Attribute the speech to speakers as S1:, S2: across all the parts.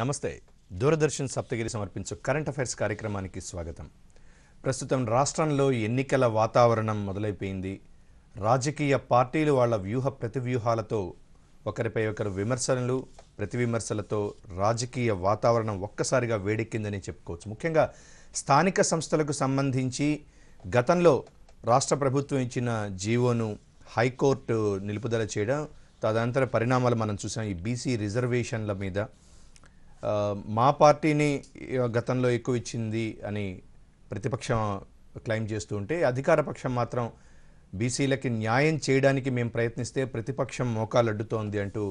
S1: నమస్తే దూరదర్శన్ సప్తగిరి సమర్పించు current affairs కార్యక్రమానికి స్వాగతం ప్రస్తుతం రాష్ట్రంలో ఎన్నికల వాతావరణం మొదలైపోయింది రాజకీయ పార్టీలు వాళ్ళ వ్యూహ ప్రతివ్యూహాలతో ఒకరిపై ఒకరు విమర్శలు ప్రతివిమర్శలతో రాజకీయ వాతావరణం ఒక్కసారిగా వేడెక్కిందని చెప్పుకోవచ్చు ముఖ్యంగా స్థానిక సంస్థలకు సంబంధించి గతంలో రాష్ట్ర ప్రభుత్వం ఇచ్చిన జీవోను హైకోర్టు నిలుపుదల చేయడం తదనంతర పరిణామాలు మనం చూసాం ఈ బీసీ రిజర్వేషన్ల మీద మా పార్టీని గతంలో ఎక్కువ ఇచ్చింది అని ప్రతిపక్షం క్లైమ్ చేస్తూ ఉంటే అధికార పక్షం మాత్రం బీసీలకి న్యాయం చేయడానికి మేము ప్రయత్నిస్తే ప్రతిపక్షం మోకాలు అడ్డుతోంది అంటూ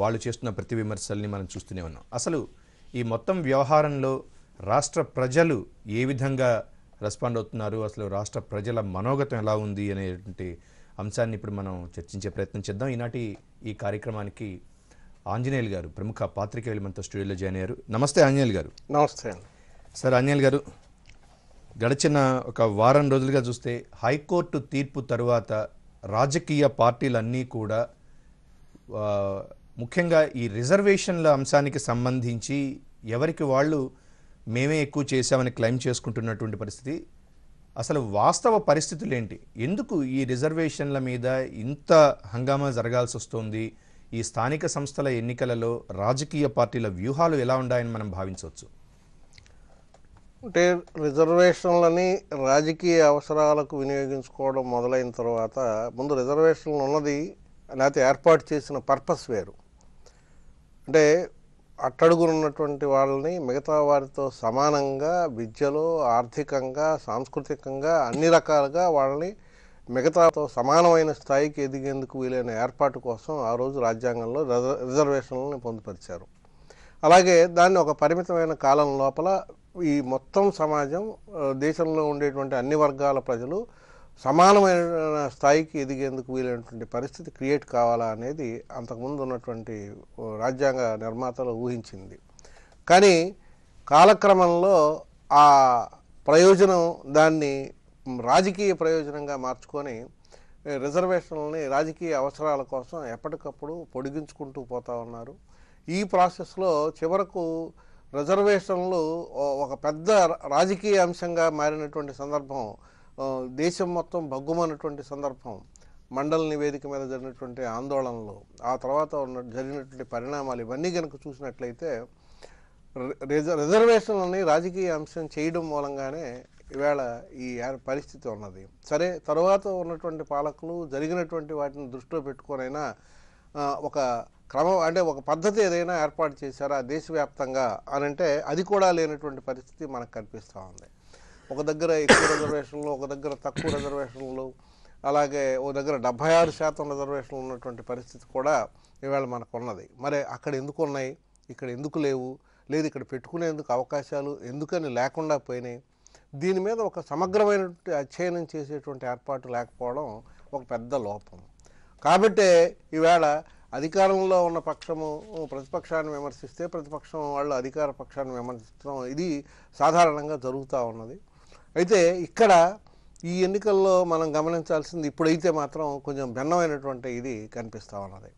S1: వాళ్ళు చేస్తున్న ప్రతి విమర్శల్ని మనం చూస్తూనే ఉన్నాం అసలు ఈ మొత్తం వ్యవహారంలో రాష్ట్ర ప్రజలు ఏ విధంగా రెస్పాండ్ అవుతున్నారు అసలు రాష్ట్ర ప్రజల మనోగతం ఎలా ఉంది అనేటువంటి అంశాన్ని ఇప్పుడు మనం చర్చించే ప్రయత్నం చేద్దాం ఈనాటి ఈ కార్యక్రమానికి ఆంజనేయులు గారు ప్రముఖ పాత్రికేయులు మనతో స్టూడియోలో జాయిన్ అయ్యారు నమస్తే ఆంజనేయులు గారు నమస్తే సార్ ఆంజనేయులు గారు గడిచిన ఒక వారం రోజులుగా చూస్తే హైకోర్టు తీర్పు తరువాత రాజకీయ పార్టీలన్నీ కూడా ముఖ్యంగా ఈ రిజర్వేషన్ల అంశానికి సంబంధించి ఎవరికి వాళ్ళు మేమే ఎక్కువ చేశామని క్లెయిమ్ చేసుకుంటున్నటువంటి పరిస్థితి అసలు వాస్తవ పరిస్థితులు ఏంటి ఎందుకు ఈ రిజర్వేషన్ల మీద ఇంత హంగామా జరగాల్సి వస్తుంది ఈ స్థానిక సంస్థల ఎన్నికలలో రాజకీయ పార్టీల వ్యూహాలు ఎలా ఉన్నాయని మనం భావించవచ్చు
S2: అంటే రిజర్వేషన్లని రాజకీయ అవసరాలకు వినియోగించుకోవడం మొదలైన తర్వాత ముందు రిజర్వేషన్లు ఉన్నది లేకపోతే ఏర్పాటు చేసిన పర్పస్ వేరు అంటే అట్టడుగునున్నటువంటి వాళ్ళని మిగతా వారితో సమానంగా విద్యలో ఆర్థికంగా సాంస్కృతికంగా అన్ని రకాలుగా వాళ్ళని మిగతాతో సమానమైన స్థాయికి ఎదిగేందుకు వీలైన ఏర్పాటు కోసం ఆ రోజు రాజ్యాంగంలో రిజర్వేషన్లను పొందుపరిచారు అలాగే దాన్ని ఒక పరిమితమైన కాలం లోపల ఈ మొత్తం సమాజం దేశంలో ఉండేటువంటి అన్ని వర్గాల ప్రజలు సమానమైన స్థాయికి ఎదిగేందుకు వీలైనటువంటి పరిస్థితి క్రియేట్ కావాలా అనేది అంతకుముందు ఉన్నటువంటి రాజ్యాంగ నిర్మాతలు ఊహించింది కానీ కాలక్రమంలో ఆ ప్రయోజనం దాన్ని రాజకీయ ప్రయోజనంగా మార్చుకొని రిజర్వేషన్లని రాజకీయ అవసరాల కోసం ఎప్పటికప్పుడు పొడిగించుకుంటూ పోతా ఉన్నారు ఈ ప్రాసెస్లో చివరకు రిజర్వేషన్లు ఒక పెద్ద రాజకీయ అంశంగా మారినటువంటి సందర్భం దేశం మొత్తం భగ్గుమన్నటువంటి సందర్భం మండల నివేదిక మీద జరిగినటువంటి ఆందోళనలు ఆ తర్వాత ఉన్న జరిగినటువంటి పరిణామాలు ఇవన్నీ కనుక చూసినట్లయితే రిజర్వేషన్లని రాజకీయ అంశం చేయడం మూలంగానే ఇవాళ ఈ పరిస్థితి ఉన్నది సరే తర్వాత ఉన్నటువంటి పాలకులు జరిగినటువంటి వాటిని దృష్టిలో పెట్టుకునైనా ఒక క్రమం అంటే ఒక పద్ధతి ఏదైనా ఏర్పాటు చేశారా దేశవ్యాప్తంగా అని అంటే అది కూడా లేనటువంటి పరిస్థితి మనకు కనిపిస్తూ ఉంది ఒక దగ్గర ఎక్కువ రిజర్వేషన్లు ఒక దగ్గర తక్కువ రిజర్వేషన్లు అలాగే ఓ దగ్గర డెబ్భై ఆరు శాతం రిజర్వేషన్లు ఉన్నటువంటి పరిస్థితి కూడా ఇవాళ మనకు ఉన్నది మరి అక్కడ ఎందుకు ఉన్నాయి ఇక్కడ ఎందుకు లేవు లేదు ఇక్కడ పెట్టుకునేందుకు అవకాశాలు ఎందుకని లేకుండా పోయినాయి దీని మీద ఒక సమగ్రమైనటువంటి అధ్యయనం చేసేటువంటి ఏర్పాటు లేకపోవడం ఒక పెద్ద లోపం కాబట్టి ఈవేళ అధికారంలో ఉన్న పక్షము ప్రతిపక్షాన్ని విమర్శిస్తే ప్రతిపక్షం వాళ్ళు అధికార పక్షాన్ని విమర్శించడం ఇది సాధారణంగా జరుగుతూ ఉన్నది అయితే ఇక్కడ ఈ ఎన్నికల్లో మనం గమనించాల్సింది ఇప్పుడైతే మాత్రం కొంచెం భిన్నమైనటువంటి ఇది కనిపిస్తూ ఉన్నది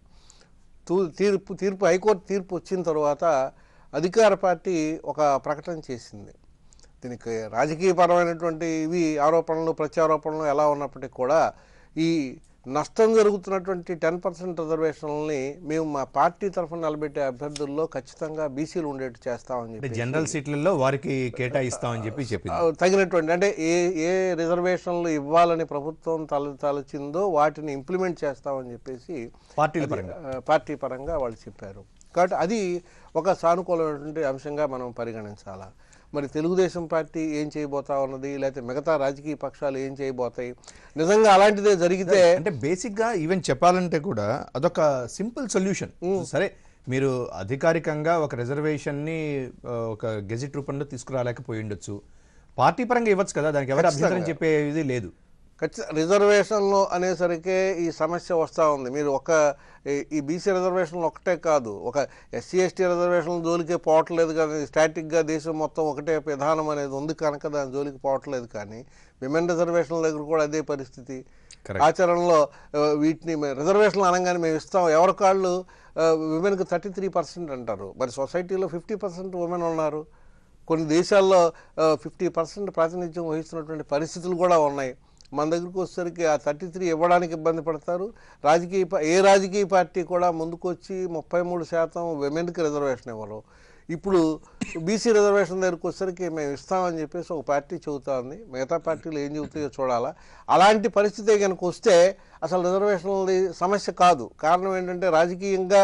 S2: తీర్పు తీర్పు హైకోర్టు తీర్పు వచ్చిన తర్వాత అధికార పార్టీ ఒక ప్రకటన చేసింది దీనికి రాజకీయపరమైనటువంటి ఇవి ఆరోపణలు ప్రత్యారోపణలు ఎలా ఉన్నప్పటికీ కూడా ఈ నష్టం జరుగుతున్నటువంటి టెన్ పర్సెంట్ రిజర్వేషన్లని మేము మా పార్టీ తరఫున నిలబెట్టే అభ్యర్థుల్లో ఖచ్చితంగా బీసీలు ఉండేట్టు చేస్తామని చెప్పి జనరల్
S1: సీట్లలో వారికి కేటాయిస్తామని చెప్పి చెప్పి
S2: తగినటువంటి అంటే ఏ ఏ రిజర్వేషన్లు ఇవ్వాలని ప్రభుత్వం తల తలచిందో వాటిని ఇంప్లిమెంట్ చేస్తామని చెప్పేసి పార్టీ పరంగా పార్టీ పరంగా వాళ్ళు చెప్పారు కాబట్టి అది ఒక సానుకూలమైనటువంటి అంశంగా మనం పరిగణించాలా మరి తెలుగుదేశం పార్టీ ఏం చేయబోతా ఉన్నది లేకపోతే మిగతా రాజకీయ పక్షాలు ఏం చేయబోతాయి
S1: నిజంగా అలాంటిదే జరిగితే అంటే బేసిక్గా ఈవెన్ చెప్పాలంటే కూడా అదొక సింపుల్ సొల్యూషన్ సరే మీరు అధికారికంగా ఒక రిజర్వేషన్ని ఒక గెజిట్ రూపంలో తీసుకురాలేకపోయి ఉండొచ్చు పార్టీ పరంగా ఇవ్వచ్చు కదా దానికి ఎవరు అభ్యంతరం
S2: చెప్పేది లేదు ఖచ్చిత రిజర్వేషన్లు అనేసరికే ఈ సమస్య వస్తూ ఉంది మీరు ఒక ఈ బీసీ రిజర్వేషన్లు ఒకటే కాదు ఒక ఎస్సీ ఎస్టీ రిజర్వేషన్లు జోలికే పోవట్లేదు కానీ స్టాటిక్గా దేశం మొత్తం ఒకటే విధానం అనేది ఉంది కనుక దాని జోలికి పోవట్లేదు కానీ విమెన్ రిజర్వేషన్ల దగ్గర కూడా అదే పరిస్థితి ఆచరణలో వీటిని రిజర్వేషన్లు అనగానే మేము ఇస్తాం ఎవరి కాళ్ళు విమెన్కి థర్టీ త్రీ పర్సెంట్ అంటారు మరి సొసైటీలో ఫిఫ్టీ పర్సెంట్ ఉమెన్ ఉన్నారు కొన్ని దేశాల్లో ఫిఫ్టీ పర్సెంట్ ప్రాతినిధ్యం వహిస్తున్నటువంటి పరిస్థితులు కూడా ఉన్నాయి మన దగ్గరికి వచ్చేసరికి ఆ థర్టీ త్రీ ఇవ్వడానికి ఇబ్బంది పడతారు రాజకీయ ఏ రాజకీయ పార్టీ కూడా ముందుకొచ్చి ముప్పై మూడు శాతం విమెన్కి రిజర్వేషన్ ఇవ్వరు ఇప్పుడు బీసీ రిజర్వేషన్ దగ్గరికి వచ్చేసరికి మేము ఇస్తామని చెప్పేసి ఒక పార్టీ చెబుతుంది మిగతా పార్టీలు ఏం చెబుతాయో చూడాలా అలాంటి పరిస్థితి కనుక వస్తే అసలు రిజర్వేషన్ సమస్య కాదు కారణం ఏంటంటే రాజకీయంగా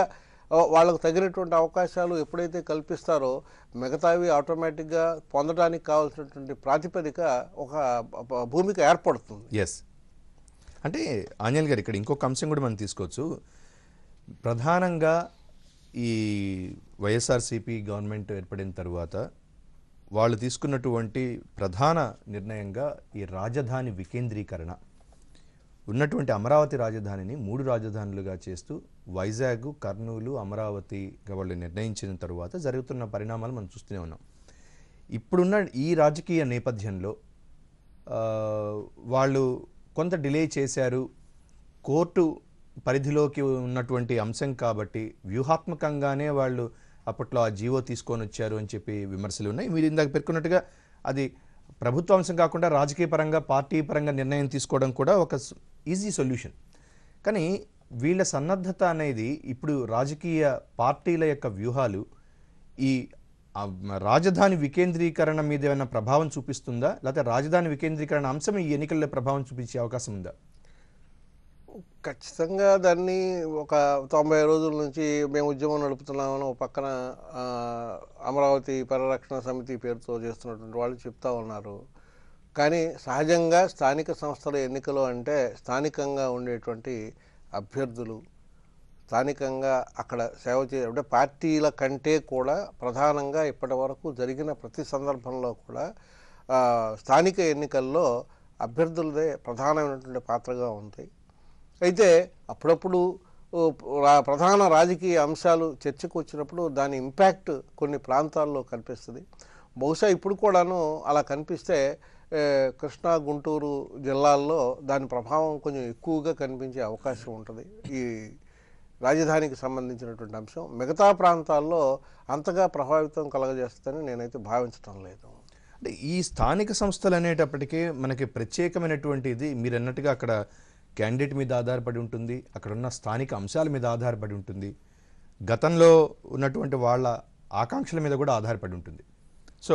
S2: వాళ్ళకు తగినటువంటి అవకాశాలు ఎప్పుడైతే కల్పిస్తారో మిగతావి ఆటోమేటిక్గా పొందడానికి కావాల్సినటువంటి ప్రాతిపదిక ఒక భూమిక ఏర్పడుతుంది
S1: ఎస్ అంటే ఆంజనేయులు గారు ఇక్కడ ఇంకొక అంశం కూడా మనం తీసుకోవచ్చు ప్రధానంగా ఈ వైఎస్ఆర్సీపీ గవర్నమెంట్ ఏర్పడిన తర్వాత వాళ్ళు తీసుకున్నటువంటి ప్రధాన నిర్ణయంగా ఈ రాజధాని వికేంద్రీకరణ ఉన్నటువంటి అమరావతి రాజధానిని మూడు రాజధానులుగా చేస్తూ వైజాగ్ కర్నూలు అమరావతి వాళ్ళు నిర్ణయించిన తర్వాత జరుగుతున్న పరిణామాలు మనం చూస్తూనే ఉన్నాం ఇప్పుడున్న ఈ రాజకీయ నేపథ్యంలో వాళ్ళు కొంత డిలే చేశారు కోర్టు పరిధిలోకి ఉన్నటువంటి అంశం కాబట్టి వ్యూహాత్మకంగానే వాళ్ళు అప్పట్లో ఆ జీవో తీసుకొని వచ్చారు అని చెప్పి విమర్శలు ఉన్నాయి మీరు ఇందాక పేర్కొన్నట్టుగా అది ప్రభుత్వ అంశం కాకుండా రాజకీయ పరంగా పార్టీ పరంగా నిర్ణయం తీసుకోవడం కూడా ఒక ఈజీ సొల్యూషన్ కానీ వీళ్ళ సన్నద్ధత అనేది ఇప్పుడు రాజకీయ పార్టీల యొక్క వ్యూహాలు ఈ రాజధాని వికేంద్రీకరణ మీద ఏమైనా ప్రభావం చూపిస్తుందా లేకపోతే రాజధాని వికేంద్రీకరణ అంశం ఈ ఎన్నికల్లో ప్రభావం చూపించే అవకాశం ఉందా
S2: ఖచ్చితంగా దాన్ని ఒక తొంభై రోజుల నుంచి మేము ఉద్యమం నడుపుతున్నామని ఒక పక్కన అమరావతి పరిరక్షణ సమితి పేరుతో చేస్తున్నటువంటి వాళ్ళు చెప్తా ఉన్నారు కానీ సహజంగా స్థానిక సంస్థల ఎన్నికలు అంటే స్థానికంగా ఉండేటువంటి అభ్యర్థులు స్థానికంగా అక్కడ సేవ చేయడం అంటే పార్టీల కంటే కూడా ప్రధానంగా ఇప్పటి వరకు జరిగిన ప్రతి సందర్భంలో కూడా స్థానిక ఎన్నికల్లో అభ్యర్థులదే ప్రధానమైనటువంటి పాత్రగా ఉంది అయితే అప్పుడప్పుడు ప్రధాన రాజకీయ అంశాలు చర్చకు వచ్చినప్పుడు దాని ఇంపాక్ట్ కొన్ని ప్రాంతాల్లో కనిపిస్తుంది బహుశా ఇప్పుడు కూడాను అలా కనిపిస్తే కృష్ణా గుంటూరు జిల్లాల్లో దాని ప్రభావం కొంచెం ఎక్కువగా కనిపించే అవకాశం ఉంటుంది ఈ రాజధానికి సంబంధించినటువంటి అంశం మిగతా ప్రాంతాల్లో అంతగా ప్రభావితం కలగజేస్తుందని నేనైతే భావించడం లేదు
S1: అంటే ఈ స్థానిక సంస్థలు అనేటప్పటికీ మనకి ప్రత్యేకమైనటువంటి ఇది మీరు అన్నట్టుగా అక్కడ క్యాండిడేట్ మీద ఆధారపడి ఉంటుంది అక్కడ ఉన్న స్థానిక అంశాల మీద ఆధారపడి ఉంటుంది గతంలో ఉన్నటువంటి వాళ్ళ ఆకాంక్షల మీద కూడా ఆధారపడి ఉంటుంది సో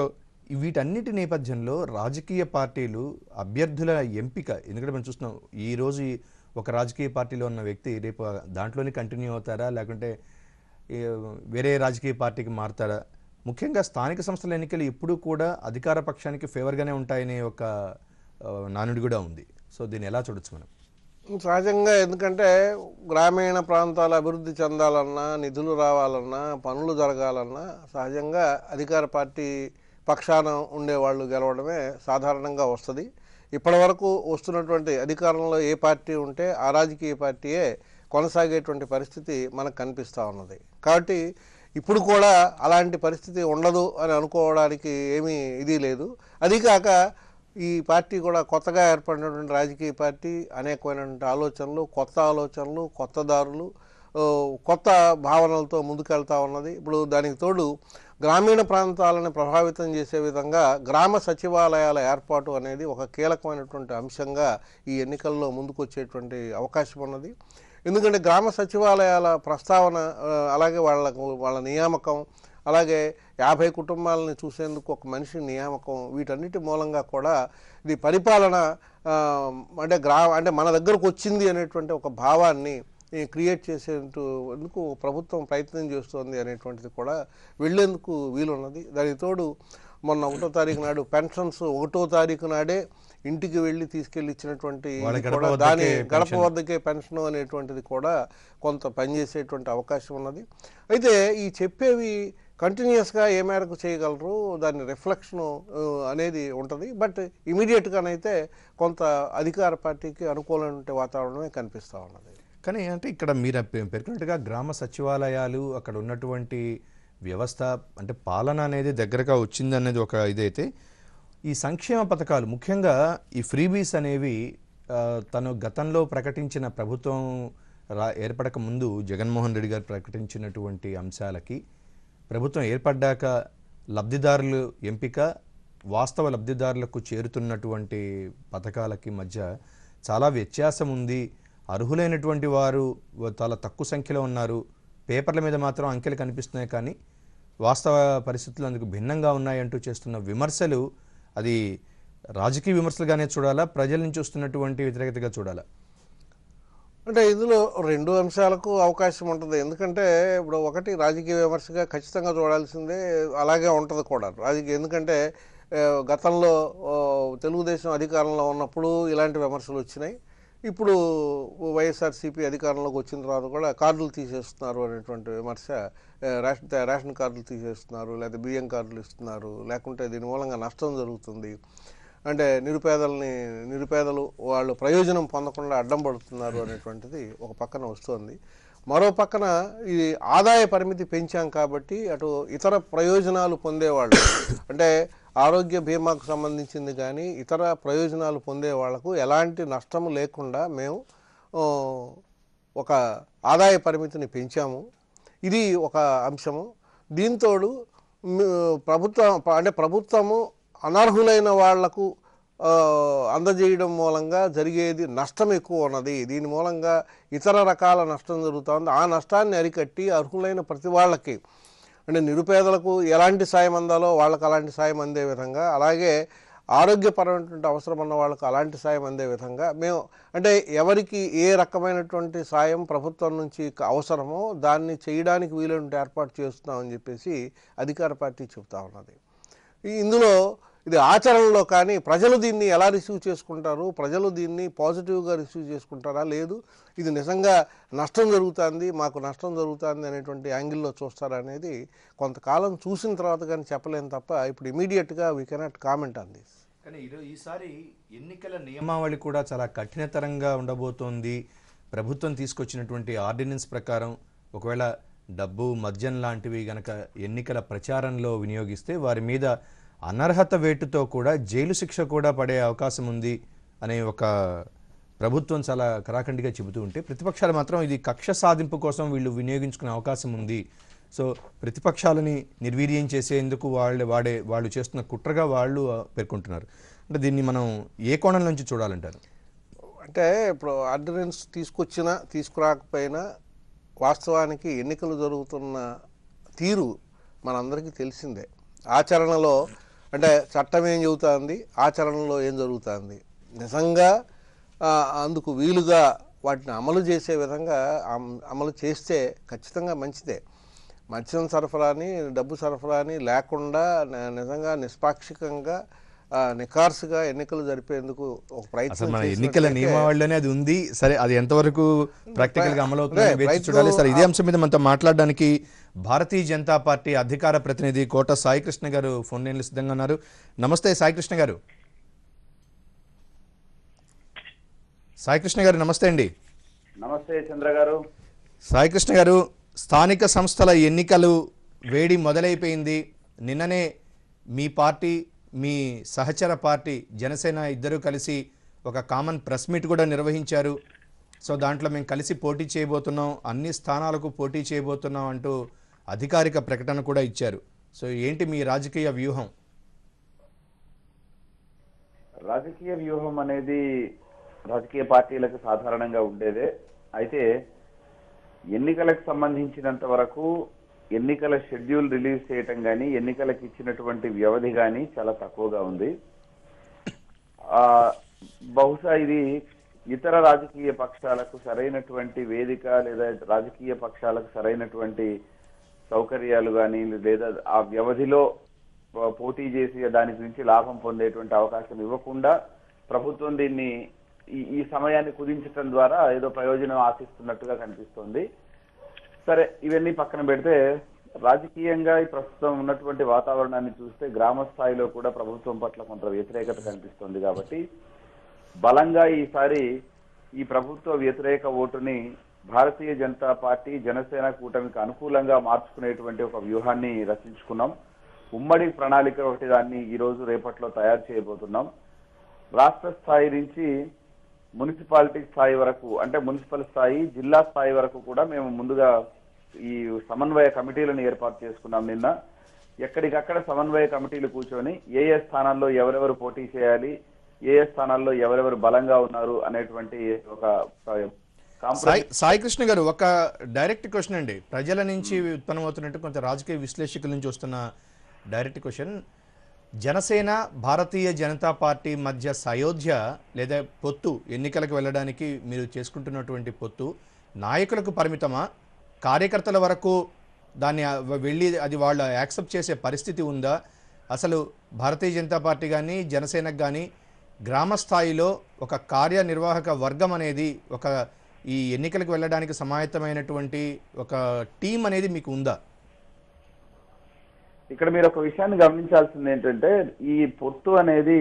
S1: వీటన్నిటి నేపథ్యంలో రాజకీయ పార్టీలు అభ్యర్థుల ఎంపిక ఎందుకంటే మనం చూస్తున్నాం ఈరోజు ఒక రాజకీయ పార్టీలో ఉన్న వ్యక్తి రేపు దాంట్లోనే కంటిన్యూ అవుతారా లేకుంటే వేరే రాజకీయ పార్టీకి మారుతారా ముఖ్యంగా స్థానిక సంస్థల ఎన్నికలు ఎప్పుడూ కూడా అధికార పక్షానికి ఫేవర్గానే ఉంటాయనే ఒక నానుడి కూడా ఉంది సో దీన్ని ఎలా చూడొచ్చు మనం
S2: సహజంగా ఎందుకంటే గ్రామీణ ప్రాంతాలు అభివృద్ధి చెందాలన్నా నిధులు రావాలన్నా పనులు జరగాలన్నా సహజంగా అధికార పార్టీ పక్షాన ఉండేవాళ్ళు గెలవడమే సాధారణంగా వస్తుంది ఇప్పటివరకు వస్తున్నటువంటి అధికారంలో ఏ పార్టీ ఉంటే ఆ రాజకీయ పార్టీయే కొనసాగేటువంటి పరిస్థితి మనకు కనిపిస్తూ ఉన్నది కాబట్టి ఇప్పుడు కూడా అలాంటి పరిస్థితి ఉండదు అని అనుకోవడానికి ఏమీ ఇది లేదు అది కాక ఈ పార్టీ కూడా కొత్తగా ఏర్పడినటువంటి రాజకీయ పార్టీ అనేకమైనటువంటి ఆలోచనలు కొత్త ఆలోచనలు కొత్త దారులు కొత్త భావనలతో ముందుకెళ్తా ఉన్నది ఇప్పుడు దానికి తోడు గ్రామీణ ప్రాంతాలను ప్రభావితం చేసే విధంగా గ్రామ సచివాలయాల ఏర్పాటు అనేది ఒక కీలకమైనటువంటి అంశంగా ఈ ఎన్నికల్లో ముందుకొచ్చేటువంటి అవకాశం ఉన్నది ఎందుకంటే గ్రామ సచివాలయాల ప్రస్తావన అలాగే వాళ్ళకు వాళ్ళ నియామకం అలాగే యాభై కుటుంబాలను చూసేందుకు ఒక మనిషి నియామకం వీటన్నిటి మూలంగా కూడా ఇది పరిపాలన అంటే గ్రా అంటే మన దగ్గరకు వచ్చింది అనేటువంటి ఒక భావాన్ని క్రియేట్ చేసేందుకు ప్రభుత్వం ప్రయత్నం చేస్తోంది అనేటువంటిది కూడా వెళ్ళేందుకు వీలున్నది దానికి తోడు మొన్న ఒకటో తారీఖు నాడు పెన్షన్స్ ఒకటో తారీఖు నాడే ఇంటికి వెళ్ళి తీసుకెళ్ళి ఇచ్చినటువంటి దాని గడప వద్దకే పెన్షన్ అనేటువంటిది కూడా కొంత పనిచేసేటువంటి అవకాశం ఉన్నది అయితే ఈ చెప్పేవి కంటిన్యూస్గా ఏ మేరకు చేయగలరు దాని రిఫ్లెక్షన్ అనేది ఉంటుంది బట్ ఇమీడియట్గానైతే కొంత అధికార పార్టీకి అనుకూలమైన వాతావరణమే కనిపిస్తూ ఉన్నది
S1: కానీ అంటే ఇక్కడ మీరు పేర్కొన్నట్టుగా గ్రామ సచివాలయాలు అక్కడ ఉన్నటువంటి వ్యవస్థ అంటే పాలన అనేది దగ్గరగా వచ్చిందనేది ఒక ఇదైతే ఈ సంక్షేమ పథకాలు ముఖ్యంగా ఈ ఫ్రీబీస్ అనేవి తను గతంలో ప్రకటించిన ప్రభుత్వం రా ఏర్పడక ముందు జగన్మోహన్ రెడ్డి గారు ప్రకటించినటువంటి అంశాలకి ప్రభుత్వం ఏర్పడ్డాక లబ్ధిదారులు ఎంపిక వాస్తవ లబ్ధిదారులకు చేరుతున్నటువంటి పథకాలకి మధ్య చాలా వ్యత్యాసం ఉంది అర్హులైనటువంటి వారు చాలా తక్కువ సంఖ్యలో ఉన్నారు పేపర్ల మీద మాత్రం అంకెలు కనిపిస్తున్నాయి కానీ వాస్తవ పరిస్థితులు అందుకు భిన్నంగా ఉన్నాయంటూ చేస్తున్న విమర్శలు అది రాజకీయ విమర్శలుగానే చూడాలా ప్రజల నుంచి వస్తున్నటువంటి వ్యతిరేకతగా చూడాలా
S2: అంటే ఇందులో రెండు అంశాలకు అవకాశం ఉంటుంది ఎందుకంటే ఇప్పుడు ఒకటి రాజకీయ విమర్శగా ఖచ్చితంగా చూడాల్సిందే అలాగే ఉంటుంది కూడా రాజకీయ ఎందుకంటే గతంలో తెలుగుదేశం అధికారంలో ఉన్నప్పుడు ఇలాంటి విమర్శలు వచ్చినాయి ఇప్పుడు వైఎస్ఆర్సీపీ అధికారంలోకి వచ్చిన తర్వాత కూడా కార్డులు తీసేస్తున్నారు అనేటువంటి విమర్శ రేషన్ రేషన్ కార్డులు తీసేస్తున్నారు లేదా బియ్యం కార్డులు ఇస్తున్నారు లేకుంటే దీని మూలంగా నష్టం జరుగుతుంది అంటే నిరుపేదల్ని నిరుపేదలు వాళ్ళు ప్రయోజనం పొందకుండా అడ్డం పడుతున్నారు అనేటువంటిది ఒక పక్కన వస్తుంది మరో పక్కన ఇది ఆదాయ పరిమితి పెంచాం కాబట్టి అటు ఇతర ప్రయోజనాలు పొందేవాళ్ళు అంటే ఆరోగ్య బీమాకు సంబంధించింది కానీ ఇతర ప్రయోజనాలు పొందే వాళ్లకు ఎలాంటి నష్టం లేకుండా మేము ఒక ఆదాయ పరిమితిని పెంచాము ఇది ఒక అంశము దీంతోడు ప్రభుత్వం అంటే ప్రభుత్వము అనర్హులైన వాళ్లకు అందజేయడం మూలంగా జరిగేది నష్టం ఎక్కువ ఉన్నది దీని మూలంగా ఇతర రకాల నష్టం జరుగుతుంది ఆ నష్టాన్ని అరికట్టి అర్హులైన ప్రతి వాళ్ళకి అంటే నిరుపేదలకు ఎలాంటి సాయం అందాలో వాళ్ళకి అలాంటి సాయం అందే విధంగా అలాగే ఆరోగ్యపరమైనటువంటి అవసరం ఉన్న వాళ్ళకి అలాంటి సాయం అందే విధంగా మేము అంటే ఎవరికి ఏ రకమైనటువంటి సాయం ప్రభుత్వం నుంచి అవసరమో దాన్ని చేయడానికి వీలుంటే ఏర్పాటు చేస్తున్నామని చెప్పేసి అధికార పార్టీ చెబుతా ఉన్నది ఇందులో ఇది ఆచరణలో కానీ ప్రజలు దీన్ని ఎలా రిసీవ్ చేసుకుంటారు ప్రజలు దీన్ని పాజిటివ్గా రిసీవ్ చేసుకుంటారా లేదు ఇది నిజంగా నష్టం జరుగుతుంది మాకు నష్టం జరుగుతుంది అనేటువంటి యాంగిల్లో చూస్తారా అనేది కొంతకాలం చూసిన తర్వాత కానీ చెప్పలేము తప్ప ఇప్పుడు ఇమీడియట్గా వీ కెనాట్ కామెంట్ అంది
S1: కానీ ఈరోజు ఈసారి ఎన్నికల నియమావళి కూడా చాలా కఠినతరంగా ఉండబోతోంది ప్రభుత్వం తీసుకొచ్చినటువంటి ఆర్డినెన్స్ ప్రకారం ఒకవేళ డబ్బు మద్యం లాంటివి గనక ఎన్నికల ప్రచారంలో వినియోగిస్తే వారి మీద అనర్హత వేటుతో కూడా జైలు శిక్ష కూడా పడే అవకాశం ఉంది అనే ఒక ప్రభుత్వం చాలా కరాఖండిగా చెబుతూ ఉంటే ప్రతిపక్షాలు మాత్రం ఇది కక్ష సాధింపు కోసం వీళ్ళు వినియోగించుకునే అవకాశం ఉంది సో ప్రతిపక్షాలని నిర్వీర్యం చేసేందుకు వాళ్ళు వాడే వాళ్ళు చేస్తున్న కుట్రగా వాళ్ళు పేర్కొంటున్నారు అంటే దీన్ని మనం ఏ కోణం నుంచి చూడాలంటారు
S2: అంటే ఇప్పుడు ఆర్డినెన్స్ తీసుకొచ్చినా తీసుకురాకపోయినా వాస్తవానికి ఎన్నికలు జరుగుతున్న తీరు మనందరికీ తెలిసిందే ఆచరణలో అంటే చట్టం ఏం చదువుతుంది ఆచరణలో ఏం జరుగుతుంది నిజంగా అందుకు వీలుగా వాటిని అమలు చేసే విధంగా అమలు చేస్తే ఖచ్చితంగా మంచిదే మద్యం సరఫరాని డబ్బు సరఫరాని లేకుండా నిజంగా నిష్పాక్షికంగా నిఖార్సుగా ఎన్నికలు జరిపేందుకు ఒక ప్రయత్నం మన ఎన్నికల నియమావళిలోనే
S1: అది ఉంది సరే అది ఎంతవరకు ప్రాక్టికల్ గా అమలవుతుంది చూడాలి సార్ ఇదే అంశం మీద మనతో మాట్లాడడానికి భారతీయ జనతా పార్టీ అధికార ప్రతినిధి కోట సాయికృష్ణ గారు ఫోన్ లైన్లు సిద్ధంగా ఉన్నారు నమస్తే సాయికృష్ణ గారు సాయికృష్ణ గారు నమస్తే అండి
S3: నమస్తే చంద్ర గారు
S1: సాయికృష్ణ గారు స్థానిక సంస్థల ఎన్నికలు వేడి మొదలైపోయింది నిన్ననే మీ పార్టీ మీ సహచర పార్టీ జనసేన ఇద్దరూ కలిసి ఒక కామన్ ప్రెస్ మీట్ కూడా నిర్వహించారు సో దాంట్లో మేము కలిసి పోటీ చేయబోతున్నాం అన్ని స్థానాలకు పోటీ చేయబోతున్నాం అంటూ అధికారిక ప్రకటన కూడా ఇచ్చారు సో ఏంటి మీ రాజకీయ వ్యూహం
S3: రాజకీయ వ్యూహం అనేది రాజకీయ పార్టీలకు సాధారణంగా ఉండేదే అయితే ఎన్నికలకు సంబంధించినంత వరకు ఎన్నికల షెడ్యూల్ రిలీజ్ చేయటం కానీ ఎన్నికలకు ఇచ్చినటువంటి వ్యవధి కానీ చాలా తక్కువగా ఉంది బహుశా ఇది ఇతర రాజకీయ పక్షాలకు సరైనటువంటి వేదిక లేదా రాజకీయ పక్షాలకు సరైనటువంటి సౌకర్యాలు కానీ లేదా ఆ వ్యవధిలో పోటీ చేసి దాని గురించి లాభం పొందేటువంటి అవకాశం ఇవ్వకుండా ప్రభుత్వం దీన్ని ఈ సమయాన్ని కుదించటం ద్వారా ఏదో ప్రయోజనం ఆశిస్తున్నట్టుగా కనిపిస్తోంది సరే ఇవన్నీ పక్కన పెడితే రాజకీయంగా ఈ ప్రస్తుతం ఉన్నటువంటి వాతావరణాన్ని చూస్తే గ్రామ స్థాయిలో కూడా ప్రభుత్వం పట్ల కొంత వ్యతిరేకత కనిపిస్తుంది కాబట్టి బలంగా ఈసారి ఈ ప్రభుత్వ వ్యతిరేక ఓటుని భారతీయ జనతా పార్టీ జనసేన కూటమికి అనుకూలంగా మార్చుకునేటువంటి ఒక వ్యూహాన్ని రచించుకున్నాం ఉమ్మడి ప్రణాళిక ఒకటి దాన్ని ఈరోజు రేపట్లో తయారు చేయబోతున్నాం రాష్ట్ర స్థాయి నుంచి మున్సిపాలిటీ స్థాయి వరకు అంటే మున్సిపల్ స్థాయి జిల్లా స్థాయి వరకు కూడా మేము ముందుగా ఈ సమన్వయ కమిటీలను ఏర్పాటు చేసుకున్నాం నిన్న ఎక్కడికక్కడ సమన్వయ కమిటీలు కూర్చొని ఏ ఏ స్థానాల్లో ఎవరెవరు పోటీ చేయాలి ఏ ఏ స్థానాల్లో ఎవరెవరు బలంగా ఉన్నారు అనేటువంటి ఒక సాయి
S1: కృష్ణ గారు ఒక డైరెక్ట్ క్వశ్చన్ అండి ప్రజల నుంచి ఉత్పన్నమవుతున్నట్టు కొంత రాజకీయ విశ్లేషకుల నుంచి వస్తున్న direct question Janasena Bharatiya Janata Party మధ్య సయోధ్య లేదా పొత్తు ఎన్నికలకు వెళ్ళడానికి మీరు చేసుకుంటున్నటువంటి పొత్తు నాయకులకు పరిమితమా కార్యకర్తల వరకు దాన్ని వెళ్ళి అది వాళ్ళు యాక్సెప్ట్ చేసే పరిస్థితి ఉందా అసలు భారతీయ జనతా పార్టీ కానీ జనసేనకు కానీ గ్రామ స్థాయిలో ఒక కార్యనిర్వాహక వర్గం అనేది ఒక ఈ ఎన్నికలకు వెళ్ళడానికి సమాయత్తమైనటువంటి
S3: ఒక టీం అనేది మీకు ఉందా ఇక్కడ మీరు ఒక విషయాన్ని గమనించాల్సింది ఏంటంటే ఈ పొత్తు అనేది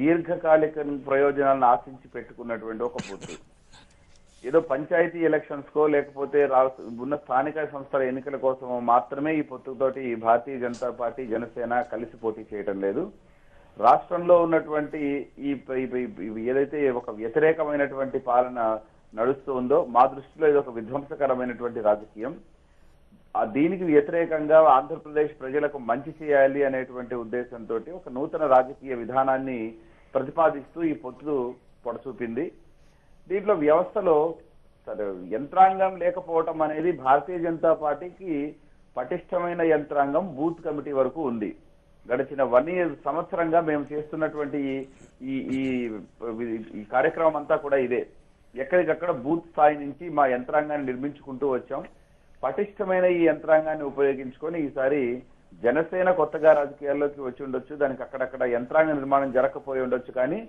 S3: దీర్ఘకాలిక ప్రయోజనాలను ఆశించి పెట్టుకున్నటువంటి ఒక పొత్తు ఏదో పంచాయతీ ఎలక్షన్స్ కో లేకపోతే ఉన్న స్థానిక సంస్థల ఎన్నికల కోసం మాత్రమే ఈ పొత్తుతోటి భారతీయ జనతా పార్టీ జనసేన కలిసి పోటీ చేయడం లేదు రాష్ట్రంలో ఉన్నటువంటి ఈ ఏదైతే ఒక వ్యతిరేకమైనటువంటి పాలన నడుస్తూ ఉందో మా దృష్టిలో ఇది ఒక విధ్వంసకరమైనటువంటి రాజకీయం దీనికి వ్యతిరేకంగా ఆంధ్రప్రదేశ్ ప్రజలకు మంచి చేయాలి అనేటువంటి ఉద్దేశంతో ఒక నూతన రాజకీయ విధానాన్ని ప్రతిపాదిస్తూ ఈ పొత్తు పొడచూపింది దీంట్లో వ్యవస్థలో సరే యంత్రాంగం లేకపోవటం అనేది భారతీయ జనతా పార్టీకి పటిష్టమైన యంత్రాంగం బూత్ కమిటీ వరకు ఉంది గడిచిన వన్ ఇయర్ సంవత్సరంగా మేము చేస్తున్నటువంటి ఈ ఈ కార్యక్రమం అంతా కూడా ఇదే ఎక్కడికక్కడ బూత్ స్థాయి నుంచి మా యంత్రాంగాన్ని నిర్మించుకుంటూ వచ్చాం పటిష్టమైన ఈ యంత్రాంగాన్ని ఉపయోగించుకొని ఈసారి జనసేన కొత్తగా రాజకీయాల్లోకి వచ్చి ఉండొచ్చు దానికి అక్కడక్కడ యంత్రాంగ నిర్మాణం జరగకపోయి ఉండొచ్చు కానీ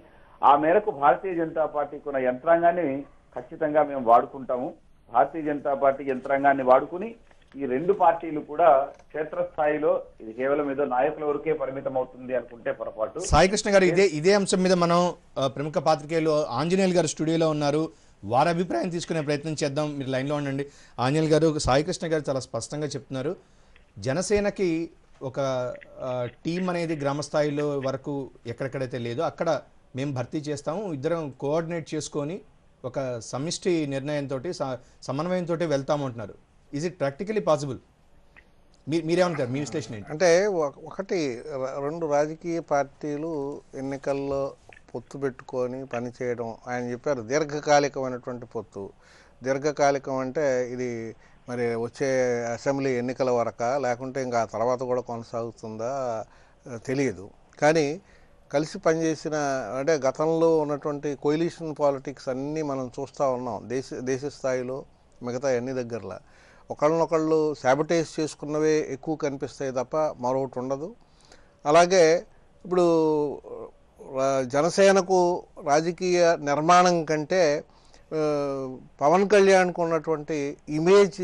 S3: ఆ మేరకు భారతీయ జనతా పార్టీకి ఉన్న యంత్రాంగాన్ని ఖచ్చితంగా మేము వాడుకుంటాము భారతీయ జనతా పార్టీ యంత్రాంగాన్ని వాడుకుని ఈ రెండు పార్టీలు కూడా క్షేత్రస్థాయిలో ఇది కేవలం ఏదో నాయకుల వరకే పరిమితం అవుతుంది అనుకుంటే పొరపాటు సాయికృష్ణ గారు ఇదే
S1: ఇదే అంశం మీద మనం ప్రముఖ పాత్రికేయులు ఆంజనేయులు గారు స్టూడియోలో ఉన్నారు వారి అభిప్రాయం తీసుకునే ప్రయత్నం చేద్దాం మీరు లైన్లో ఉండండి ఆంజనేయ గారు సాయికృష్ణ గారు చాలా స్పష్టంగా చెప్తున్నారు జనసేనకి ఒక టీం అనేది గ్రామస్థాయిలో వరకు ఎక్కడెక్కడైతే లేదో అక్కడ మేము భర్తీ చేస్తాము ఇద్దరం కోఆర్డినేట్ చేసుకొని ఒక సమిష్టి నిర్ణయంతో సమన్వయంతో వెళ్తాము అంటున్నారు
S2: ఈజ్ ఇట్ ప్రాక్టికలీ పాసిబుల్ మీరేమంటారు మీ విశ్లేషణ ఏంటి అంటే ఒకటి రెండు రాజకీయ పార్టీలు ఎన్నికల్లో పొత్తు పెట్టుకొని పనిచేయడం ఆయన చెప్పారు దీర్ఘకాలికమైనటువంటి పొత్తు దీర్ఘకాలికం అంటే ఇది మరి వచ్చే అసెంబ్లీ ఎన్నికల వరక లేకుంటే ఇంకా తర్వాత కూడా కొనసాగుతుందా తెలియదు కానీ కలిసి పనిచేసిన అంటే గతంలో ఉన్నటువంటి కోయిలీషన్ పాలిటిక్స్ అన్నీ మనం చూస్తూ ఉన్నాం దేశ దేశ స్థాయిలో మిగతా అన్ని దగ్గరలా ఒకళ్ళనొకళ్ళు శాబిటైజ్ చేసుకున్నవే ఎక్కువ కనిపిస్తాయి తప్ప మరొకటి ఉండదు అలాగే ఇప్పుడు జనసేనకు రాజకీయ నిర్మాణం కంటే పవన్ కళ్యాణ్కు ఉన్నటువంటి ఇమేజ్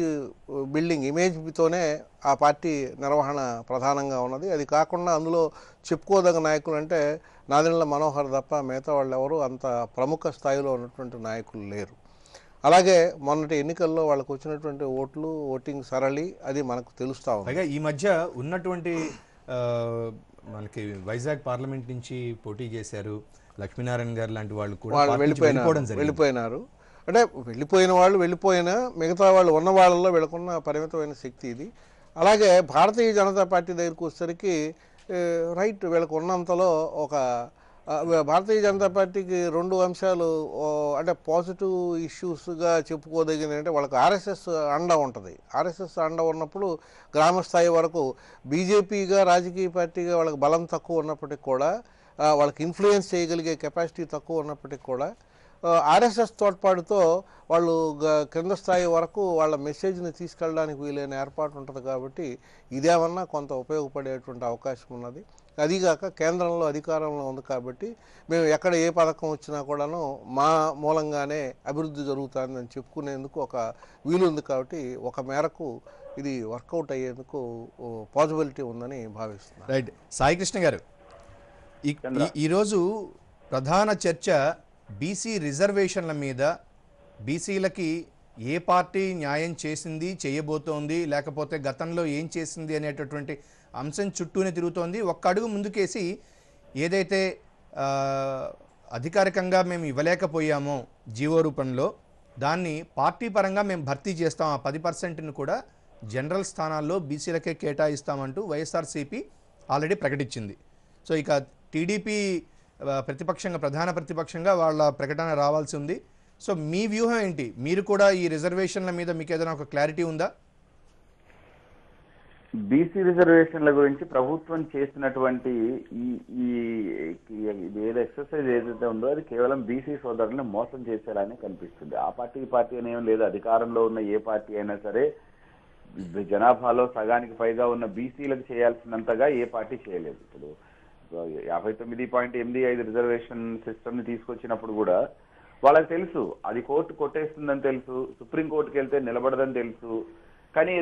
S2: బిల్డింగ్ ఇమేజ్తోనే ఆ పార్టీ నిర్వహణ ప్రధానంగా ఉన్నది అది కాకుండా అందులో చెప్పుకోదగ్గ నాయకులు అంటే నాదెండ్ల మనోహర్ తప్ప మిగతా వాళ్ళు ఎవరు అంత ప్రముఖ స్థాయిలో ఉన్నటువంటి నాయకులు లేరు అలాగే మొన్నటి ఎన్నికల్లో వాళ్ళకు వచ్చినటువంటి ఓట్లు ఓటింగ్ సరళి అది మనకు తెలుస్తా ఉంది
S1: ఈ మధ్య ఉన్నటువంటి మనకి వైజాగ్ పార్లమెంట్ నుంచి పోటీ చేశారు లక్ష్మీనారాయణ గారు లాంటి వాళ్ళు కూడా
S2: వెళ్ళిపోయినారు అంటే వెళ్ళిపోయిన వాళ్ళు వెళ్ళిపోయిన మిగతా వాళ్ళు ఉన్న వాళ్ళల్లో వీళ్ళకున్న పరిమితమైన శక్తి ఇది అలాగే భారతీయ జనతా పార్టీ దగ్గరికి వచ్చేసరికి రైట్ వీళ్ళకు ఉన్నంతలో ఒక భారతీయ జనతా పార్టీకి రెండు అంశాలు అంటే పాజిటివ్ ఇష్యూస్గా చెప్పుకోదగిన అంటే వాళ్ళకి ఆర్ఎస్ఎస్ అండ ఉంటుంది ఆర్ఎస్ఎస్ అండ ఉన్నప్పుడు గ్రామ స్థాయి వరకు బీజేపీగా రాజకీయ పార్టీగా వాళ్ళకి బలం తక్కువ ఉన్నప్పటికి కూడా వాళ్ళకి ఇన్ఫ్లుయెన్స్ చేయగలిగే కెపాసిటీ తక్కువ ఉన్నప్పటికి కూడా ఆర్ఎస్ఎస్ తోడ్పాటుతో వాళ్ళు క్రింద స్థాయి వరకు వాళ్ళ మెసేజ్ని తీసుకెళ్ళడానికి వీలైన ఏర్పాటు ఉంటుంది కాబట్టి ఇదేమన్నా కొంత ఉపయోగపడేటువంటి అవకాశం ఉన్నది అదిగాక కేంద్రంలో అధికారంలో ఉంది కాబట్టి మేము ఎక్కడ ఏ పథకం వచ్చినా కూడాను మా మూలంగానే అభివృద్ధి జరుగుతుందని చెప్పుకునేందుకు ఒక వీలుంది కాబట్టి ఒక మేరకు ఇది వర్కౌట్ అయ్యేందుకు పాజిబిలిటీ ఉందని భావిస్తున్నాను
S1: రైట్ సాయికృష్ణ గారు ఈరోజు ప్రధాన చర్చ బీసీ రిజర్వేషన్ల మీద బీసీలకి ఏ పార్టీ న్యాయం చేసింది చేయబోతోంది లేకపోతే గతంలో ఏం చేసింది అనేటటువంటి అంశం చుట్టూనే తిరుగుతోంది ఒక్క అడుగు ముందుకేసి ఏదైతే అధికారికంగా మేము ఇవ్వలేకపోయామో జీవో రూపంలో దాన్ని పార్టీ పరంగా మేము భర్తీ చేస్తాం ఆ పది పర్సెంట్ను కూడా జనరల్ స్థానాల్లో బీసీలకే కేటాయిస్తామంటూ వైఎస్ఆర్సీపీ ఆల్రెడీ ప్రకటించింది సో ఇక టీడీపీ ప్రతిపక్షంగా ప్రధాన ప్రతిపక్షంగా వాళ్ళ ప్రకటన రావాల్సి ఉంది సో మీ వ్యూహం ఏంటి మీరు కూడా ఈ రిజర్వేషన్ల మీద మీకు ఏదైనా ఒక క్లారిటీ
S3: ఉందా బీసీ రిజర్వేషన్ల గురించి ప్రభుత్వం చేసినటువంటి ఈ ఏదో ఎక్సర్సైజ్ ఏదైతే ఉందో అది కేవలం బీసీ సోదరులను మోసం చేసేలానే కనిపిస్తుంది ఆ పార్టీ ఈ పార్టీ అనేం లేదు అధికారంలో ఉన్న ఏ పార్టీ అయినా సరే జనాభాలో సగానికి పైగా ఉన్న బీసీలకు చేయాల్సినంతగా ఏ పార్టీ చేయలేదు ఇప్పుడు యాభై తొమ్మిది పాయింట్ ఎనిమిది ఐదు రిజర్వేషన్ సిస్టమ్ ని తీసుకొచ్చినప్పుడు కూడా వాళ్ళకి తెలుసు అది కోర్టు కొట్టేస్తుందని తెలుసు సుప్రీం కోర్టుకి వెళ్తే నిలబడదని తెలుసు కానీ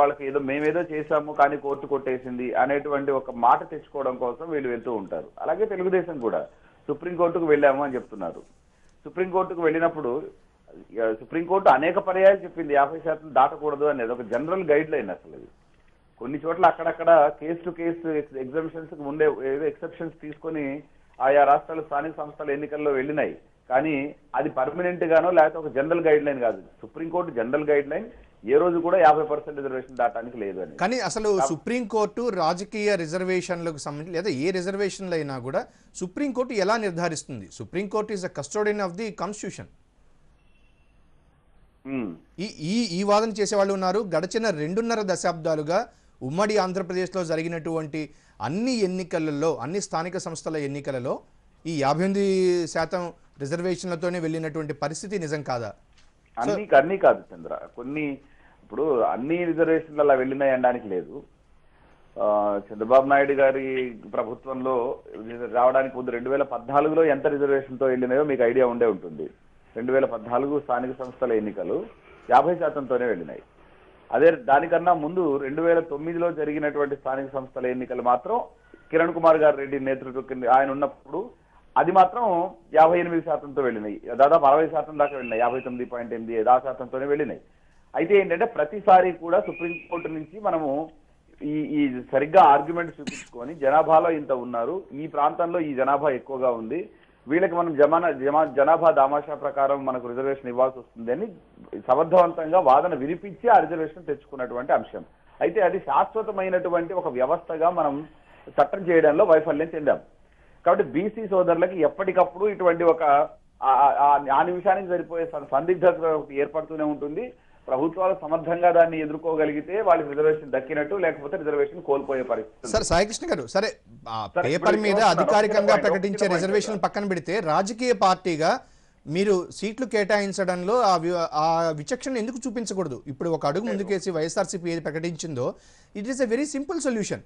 S3: వాళ్ళకి ఏదో మేమేదో చేశాము కానీ కోర్టు కొట్టేసింది అనేటువంటి ఒక మాట తెచ్చుకోవడం కోసం వీళ్ళు వెళ్తూ ఉంటారు అలాగే తెలుగుదేశం కూడా సుప్రీంకోర్టుకు వెళ్ళాము అని చెప్తున్నారు సుప్రీంకోర్టుకు వెళ్ళినప్పుడు సుప్రీంకోర్టు అనేక పర్యాలు చెప్పింది యాభై శాతం దాటకూడదు అనేది ఒక జనరల్ గైడ్ లైన్ అసలు కొన్ని చోట్ల అక్కడక్కడ కేసు టు కేసు ఎగ్జామిషన్స్ ముందే ఏదో ఎక్సెప్షన్స్ తీసుకొని ఆయా రాష్ట్రాల స్థానిక సంస్థల ఎన్నికల్లో వెళ్ళినాయి కానీ అది పర్మనెంట్ గానో లేకపోతే ఒక జనరల్ గైడ్ లైన్ కాదు సుప్రీంకోర్టు జనరల్ గైడ్ లైన్ ఏ రోజు కూడా యాభై పర్సెంట్ రిజర్వేషన్ దాటానికి లేదు అని కానీ అసలు
S1: సుప్రీంకోర్టు రాజకీయ రిజర్వేషన్లకు సంబంధించి లేదా ఏ రిజర్వేషన్లు అయినా కూడా సుప్రీంకోర్టు ఎలా నిర్ధారిస్తుంది supreme court is a custodian of the constitution ఈ ఈ వాదన వాళ్ళు ఉన్నారు గడిచిన రెండున్నర దశాబ్దాలుగా ఉమ్మడి ఆంధ్రప్రదేశ్లో జరిగినటువంటి అన్ని ఎన్నికలలో అన్ని స్థానిక సంస్థల ఎన్నికలలో ఈ యాభై ఎనిమిది శాతం రిజర్వేషన్లతోనే వెళ్ళినటువంటి పరిస్థితి నిజం కాదా
S3: అన్ని అన్ని కాదు చంద్ర కొన్ని ఇప్పుడు అన్ని రిజర్వేషన్లు అలా వెళ్ళినాయి అనడానికి లేదు చంద్రబాబు నాయుడు గారి ప్రభుత్వంలో రావడానికి ముందు రెండు వేల పద్నాలుగులో ఎంత రిజర్వేషన్తో వెళ్ళినాయో మీకు ఐడియా ఉండే ఉంటుంది రెండు వేల పద్నాలుగు స్థానిక సంస్థల ఎన్నికలు యాభై శాతంతోనే వెళ్ళినాయి అదే దానికన్నా ముందు రెండు వేల తొమ్మిదిలో జరిగినటువంటి స్థానిక సంస్థల ఎన్నికలు మాత్రం కిరణ్ కుమార్ గారు రెడ్డి నేతృత్వం కింద ఆయన ఉన్నప్పుడు అది మాత్రం యాభై ఎనిమిది శాతంతో వెళ్ళినాయి దాదాపు అరవై శాతం దాకా వెళ్ళినాయి యాభై తొమ్మిది పాయింట్ ఎనిమిది ఏదా శాతంతోనే వెళ్ళినాయి అయితే ఏంటంటే ప్రతిసారి కూడా సుప్రీంకోర్టు నుంచి మనము ఈ ఈ సరిగ్గా ఆర్గ్యుమెంట్ చూపించుకొని జనాభాలో ఇంత ఉన్నారు ఈ ప్రాంతంలో ఈ జనాభా ఎక్కువగా ఉంది వీళ్ళకి మనం జమాన జమా జనాభా దామాషా ప్రకారం మనకు రిజర్వేషన్ ఇవ్వాల్సి వస్తుంది అని సమర్థవంతంగా వాదన వినిపించి ఆ రిజర్వేషన్ తెచ్చుకున్నటువంటి అంశం అయితే అది శాశ్వతమైనటువంటి ఒక వ్యవస్థగా మనం చట్టం చేయడంలో వైఫల్యం చెందాం కాబట్టి బీసీ సోదరులకి ఎప్పటికప్పుడు ఇటువంటి ఒక ఆ నిమిషానికి సరిపోయే సందిగ్ధత ఏర్పడుతూనే ఉంటుంది ప్రభుత్వాలు సమర్థంగా దాన్ని ఎదుర్కోగలిగితే వాళ్ళకి రిజర్వేషన్ దక్కినట్టు లేకపోతే రిజర్వేషన్ కోల్పోయే పరిస్థితి
S1: సార్ సాయికృష్ణ గారు సరే
S3: పేపర్ మీద అధికారికంగా
S1: ప్రకటించే రిజర్వేషన్ పక్కన పెడితే రాజకీయ పార్టీగా మీరు సీట్లు కేటాయించడంలో ఆ విచక్షణ ఎందుకు చూపించకూడదు ఇప్పుడు ఒక అడుగు ముందుకేసి వైఎస్ఆర్సీపీ ఏది ప్రకటించిందో it is a very simple solution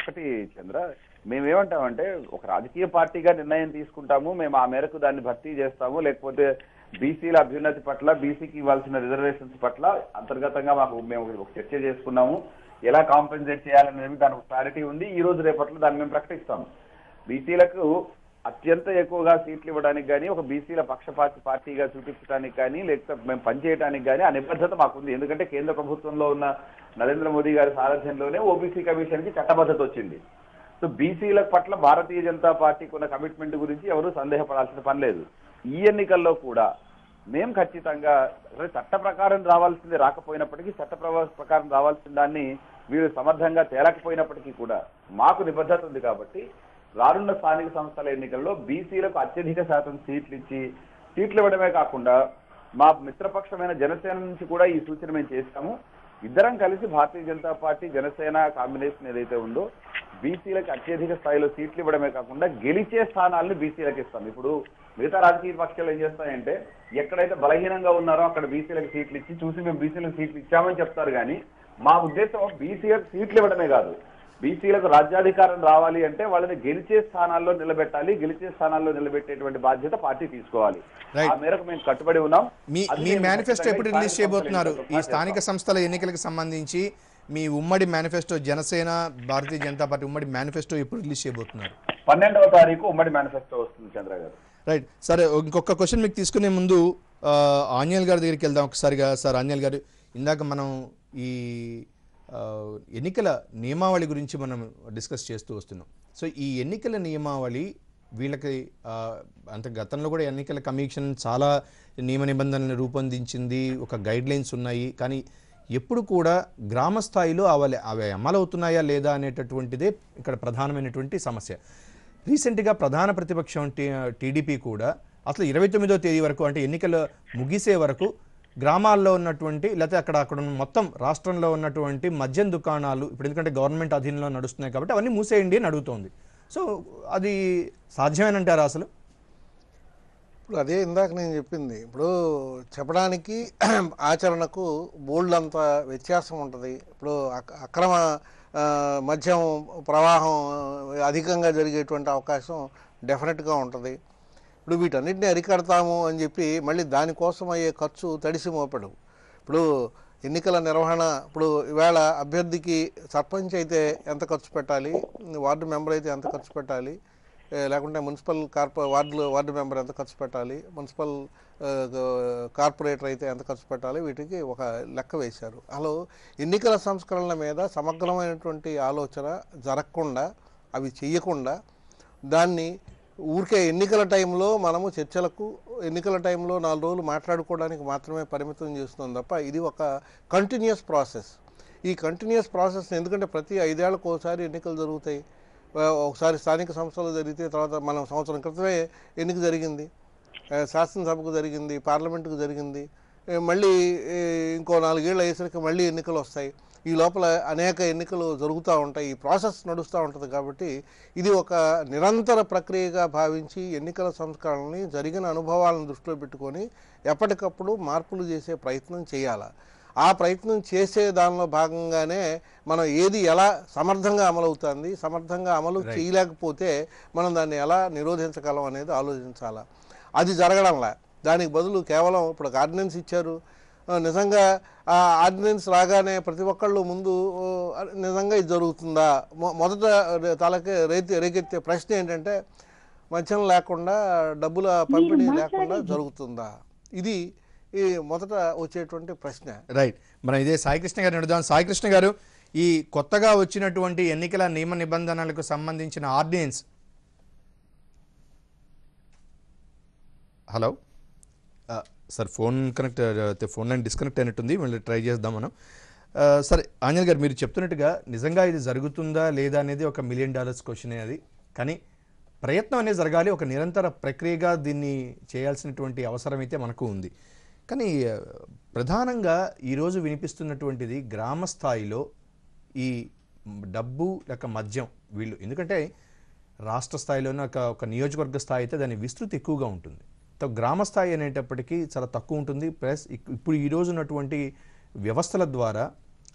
S3: ఒకటి చంద్ర మేమేమంటామంటే ఒక రాజకీయ పార్టీగా నిర్ణయం తీసుకుంటాము మేము ఆ మేరకు దాన్ని భర్తీ చేస్తాము లేకపోతే బీసీల అభ్యున్నతి పట్ల బీసీకి ఇవ్వాల్సిన రిజర్వేషన్స్ పట్ల అంతర్గతంగా మాకు మేము ఒక చర్చ చేసుకున్నాము ఎలా కాంపెన్సేట్ చేయాలనేది దానికి క్లారిటీ ఉంది ఈ రోజు రేపట్లో దాన్ని మేము ప్రకటిస్తాము బీసీలకు అత్యంత ఎక్కువగా సీట్లు ఇవ్వడానికి కానీ ఒక బీసీల పక్షపాతి పార్టీగా చూపించడానికి కానీ లేకపోతే మేము పనిచేయడానికి కానీ ఆ నిబద్ధత మాకుంది ఎందుకంటే కేంద్ర ప్రభుత్వంలో ఉన్న నరేంద్ర మోదీ గారి సారథ్యంలోనే ఓబీసీ కమిషన్కి చట్టబద్ధత వచ్చింది సో బీసీల పట్ల భారతీయ జనతా పార్టీకి ఉన్న కమిట్మెంట్ గురించి ఎవరు సందేహపడాల్సిన పని లేదు ఈ ఎన్నికల్లో కూడా మేము ఖచ్చితంగా చట్ట ప్రకారం రావాల్సింది రాకపోయినప్పటికీ చట్ట ప్రకారం రావాల్సిన దాన్ని వీరు సమర్థంగా తేలకపోయినప్పటికీ కూడా మాకు నిబద్ధత ఉంది కాబట్టి రానున్న స్థానిక సంస్థల ఎన్నికల్లో బీసీలకు అత్యధిక శాతం సీట్లు ఇచ్చి సీట్లు ఇవ్వడమే కాకుండా మా మిత్రపక్షమైన జనసేన నుంచి కూడా ఈ సూచన మేము చేశాము ఇద్దరం కలిసి భారతీయ జనతా పార్టీ జనసేన కాంబినేషన్ ఏదైతే ఉందో బీసీలకు అత్యధిక స్థాయిలో సీట్లు ఇవ్వడమే కాకుండా గెలిచే స్థానాలను బీసీలకు ఇస్తాం ఇప్పుడు మిగతా రాజకీయ పక్షాలు ఏం చేస్తాయంటే ఎక్కడైతే బలహీనంగా ఉన్నారో అక్కడ బీసీలకు సీట్లు ఇచ్చి చూసి మేము బీసీలకు సీట్లు ఇచ్చామని చెప్తారు కానీ మా ఉద్దేశం బీసీలకు సీట్లు ఇవ్వడమే కాదు బీసీలకు రాజ్యాధికారం రావాలి అంటే వాళ్ళని గెలిచే స్థానాల్లో నిలబెట్టాలి గెలిచే స్థానాల్లో నిలబెట్టేటువంటి బాధ్యత పార్టీ తీసుకోవాలి ఆ మేరకు మేము కట్టుబడి ఉన్నాం మీ మేనిఫెస్టో ఎప్పుడు రిలీజ్ చేయబోతున్నారు ఈ స్థానిక
S1: సంస్థల ఎన్నికలకు సంబంధించి మీ ఉమ్మడి మేనిఫెస్టో జనసేన భారతీయ జనతా పార్టీ ఉమ్మడి మేనిఫెస్టో ఎప్పుడు రిలీజ్ చేయబోతున్నారు పన్నెండవ తారీఖు
S3: ఉమ్మడి మేనిఫెస్టో వస్తుంది చంద్ర గారు
S1: రైట్ సరే ఇంకొక క్వశ్చన్ మీకు తీసుకునే ముందు ఆంజనేయులు గారి దగ్గరికి వెళ్దాం ఒకసారిగా సార్ ఆంజనేయులు గారు ఇందాక మనం ఈ ఎన్నికల నియమావళి గురించి మనం డిస్కస్ చేస్తూ వస్తున్నాం సో ఈ ఎన్నికల నియమావళి వీళ్ళకి అంత గతంలో కూడా ఎన్నికల కమిషన్ చాలా నియమ నిబంధనలు రూపొందించింది ఒక గైడ్ లైన్స్ ఉన్నాయి కానీ ఎప్పుడు కూడా గ్రామ స్థాయిలో అవి అవి అమలవుతున్నాయా లేదా అనేటటువంటిదే ఇక్కడ ప్రధానమైనటువంటి సమస్య రీసెంట్గా ప్రధాన ప్రతిపక్షం టీడీపీ కూడా అసలు ఇరవై తొమ్మిదో తేదీ వరకు అంటే ఎన్నికలు ముగిసే వరకు గ్రామాల్లో ఉన్నటువంటి లేకపోతే అక్కడ అక్కడ మొత్తం రాష్ట్రంలో ఉన్నటువంటి మద్యం దుకాణాలు ఇప్పుడు ఎందుకంటే గవర్నమెంట్ అధీనంలో నడుస్తున్నాయి కాబట్టి అవన్నీ మూసేయండి
S2: అని అడుగుతోంది సో అది సాధ్యమేనంటారా అసలు ఇప్పుడు అదే ఇందాక నేను చెప్పింది ఇప్పుడు చెప్పడానికి ఆచరణకు బోల్డ్ అంత వ్యత్యాసం ఉంటుంది ఇప్పుడు అక్రమ మద్యం ప్రవాహం అధికంగా జరిగేటువంటి అవకాశం డెఫినెట్గా ఉంటుంది ఇప్పుడు వీటన్నిటిని అరికడతాము అని చెప్పి మళ్ళీ దానికోసం అయ్యే ఖర్చు తడిసి మోపడు ఇప్పుడు ఎన్నికల నిర్వహణ ఇప్పుడు ఈవేళ అభ్యర్థికి సర్పంచ్ అయితే ఎంత ఖర్చు పెట్టాలి వార్డు మెంబర్ అయితే ఎంత ఖర్చు పెట్టాలి లేకుంటే మున్సిపల్ కార్పొ వార్డులో వార్డు మెంబర్ ఎంత ఖర్చు పెట్టాలి మున్సిపల్ కార్పొరేటర్ అయితే ఎంత ఖర్చు పెట్టాలి వీటికి ఒక లెక్క వేశారు అలా ఎన్నికల సంస్కరణల మీద సమగ్రమైనటువంటి ఆలోచన జరగకుండా అవి చేయకుండా దాన్ని ఊరికే ఎన్నికల టైంలో మనము చర్చలకు ఎన్నికల టైంలో నాలుగు రోజులు మాట్లాడుకోవడానికి మాత్రమే పరిమితం చేస్తున్నాం తప్ప ఇది ఒక కంటిన్యూస్ ప్రాసెస్ ఈ కంటిన్యూస్ ప్రాసెస్ ఎందుకంటే ప్రతి ఐదేళ్ళకు ఒకసారి ఎన్నికలు జరుగుతాయి ఒకసారి స్థానిక సంస్థలు జరిగితే తర్వాత మనం సంవత్సరం క్రితమే ఎన్నిక జరిగింది శాసనసభకు జరిగింది పార్లమెంటుకు జరిగింది మళ్ళీ ఇంకో నాలుగేళ్ళు అయ్యేసరికి మళ్ళీ ఎన్నికలు వస్తాయి ఈ లోపల అనేక ఎన్నికలు జరుగుతూ ఉంటాయి ఈ ప్రాసెస్ నడుస్తూ ఉంటుంది కాబట్టి ఇది ఒక నిరంతర ప్రక్రియగా భావించి ఎన్నికల సంస్కరణని జరిగిన అనుభవాలను దృష్టిలో పెట్టుకొని ఎప్పటికప్పుడు మార్పులు చేసే ప్రయత్నం చేయాలి ఆ ప్రయత్నం చేసే దానిలో భాగంగానే మనం ఏది ఎలా సమర్థంగా అమలవుతుంది సమర్థంగా అమలు చేయలేకపోతే మనం దాన్ని ఎలా నిరోధించగలం అనేది ఆలోచించాలా అది జరగడంలా దానికి బదులు కేవలం ఇప్పుడు ఆర్డినెన్స్ ఇచ్చారు నిజంగా ఆ ఆర్డినెన్స్ రాగానే ప్రతి ఒక్కళ్ళు ముందు నిజంగా ఇది జరుగుతుందా మొదట తలకి రైతు రేకెత్తే ప్రశ్న ఏంటంటే మంచం లేకుండా డబ్బుల పంపిణీ లేకుండా జరుగుతుందా ఇది ఈ మొదట వచ్చేటువంటి ప్రశ్న
S1: రైట్ మనం ఇదే సాయికృష్ణ గారు అడుగుదాం సాయికృష్ణ గారు ఈ కొత్తగా వచ్చినటువంటి ఎన్నికల నియమ నిబంధనలకు సంబంధించిన ordinance hello sir phone connect అయితే ఫోన్ లైన్ డిస్కనెక్ట్ అయినట్టుంది మళ్ళీ ట్రై చేద్దాం మనం సరే ఆంజల్ గారు మీరు చెప్తున్నట్టుగా నిజంగా ఇది జరుగుతుందా లేదా అనేది ఒక మిలియన్ డాలర్స్ క్వశ్చన్ అది కానీ ప్రయత్నం అనేది జరగాలి ఒక నిరంతర ప్రక్రియగా దీన్ని చేయాల్సినటువంటి అవసరం అయితే మనకు ఉంది కానీ ప్రధానంగా ఈరోజు వినిపిస్తున్నటువంటిది గ్రామ స్థాయిలో ఈ డబ్బు లేక మద్యం వీళ్ళు ఎందుకంటే రాష్ట్ర స్థాయిలోనే ఒక ఒక నియోజకవర్గ స్థాయి అయితే దాని విస్తృతి ఎక్కువగా ఉంటుంది గ్రామ గ్రామస్థాయి అనేటప్పటికీ చాలా తక్కువ ఉంటుంది ప్లస్ ఇప్పుడు ఈరోజు ఉన్నటువంటి వ్యవస్థల ద్వారా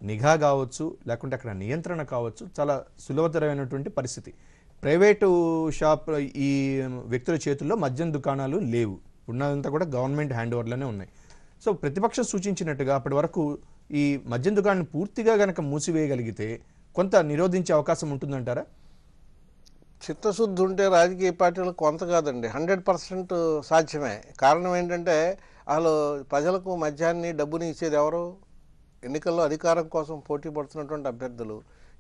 S1: నిఘా కావచ్చు లేకుంటే అక్కడ నియంత్రణ కావచ్చు చాలా సులభతరమైనటువంటి పరిస్థితి ప్రైవేటు షాప్ ఈ వ్యక్తుల చేతుల్లో మద్యం దుకాణాలు లేవు ఉన్నదంతా కూడా గవర్నమెంట్ హ్యాండ్ ఓవర్లోనే ఉన్నాయి సో ప్రతిపక్షం సూచించినట్టుగా అప్పటి వరకు ఈ మద్యం దుకాణాన్ని పూర్తిగా కనుక మూసివేయగలిగితే కొంత నిరోధించే అవకాశం ఉంటుందంటారా
S2: చిత్తశుద్ధి ఉంటే రాజకీయ పార్టీలు కొంత కాదండి హండ్రెడ్ పర్సెంట్ సాధ్యమే కారణం ఏంటంటే అసలు ప్రజలకు మద్యాన్ని డబ్బుని ఇచ్చేది ఎవరు ఎన్నికల్లో అధికారం కోసం పోటీ పడుతున్నటువంటి అభ్యర్థులు